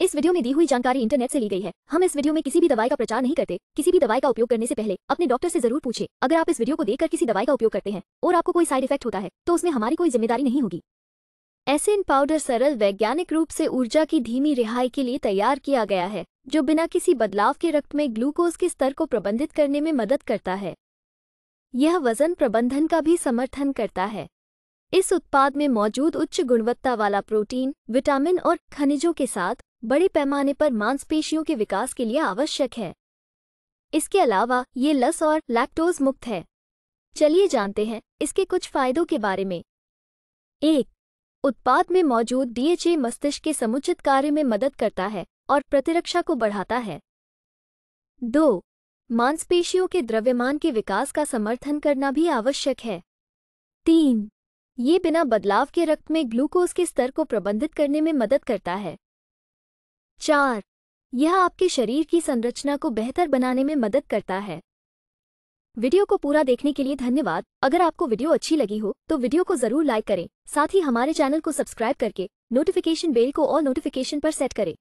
इस वीडियो में दी हुई जानकारी इंटरनेट से ली गई है हम इस वीडियो में किसी भी दवाई का प्रचार नहीं करते किसी भी दवाई का उपयोग करने से पहले अपने डॉक्टर से जरूर पूछे अगर आप इस वीडियो को देखकर किसी दवाई का उपयोग करते हैं और आपको कोई साइड इफेक्ट होता है तो उसमें हमारी कोई जिम्मेदारी नहीं होगी ऐसे पाउडर सरल वैज्ञानिक रूप से ऊर्जा की धीमी रिहाई के लिए तैयार किया गया है जो बिना किसी बदलाव के रक्त में ग्लूकोज के स्तर को प्रबंधित करने में मदद करता है यह वजन प्रबंधन का भी समर्थन करता है इस उत्पाद में मौजूद उच्च गुणवत्ता वाला प्रोटीन विटामिन और खनिजों के साथ बड़े पैमाने पर मांसपेशियों के विकास के लिए आवश्यक है इसके अलावा ये लस और लैक्टोज मुक्त है चलिए जानते हैं इसके कुछ फायदों के बारे में एक उत्पाद में मौजूद डीएचए मस्तिष्क के समुचित कार्य में मदद करता है और प्रतिरक्षा को बढ़ाता है दो मांसपेशियों के द्रव्यमान के विकास का समर्थन करना भी आवश्यक है तीन ये बिना बदलाव के रक्त में ग्लूकोज के स्तर को प्रबंधित करने में मदद करता है चार यह आपके शरीर की संरचना को बेहतर बनाने में मदद करता है वीडियो को पूरा देखने के लिए धन्यवाद अगर आपको वीडियो अच्छी लगी हो तो वीडियो को जरूर लाइक करें साथ ही हमारे चैनल को सब्सक्राइब करके नोटिफिकेशन बेल को और नोटिफिकेशन पर सेट करें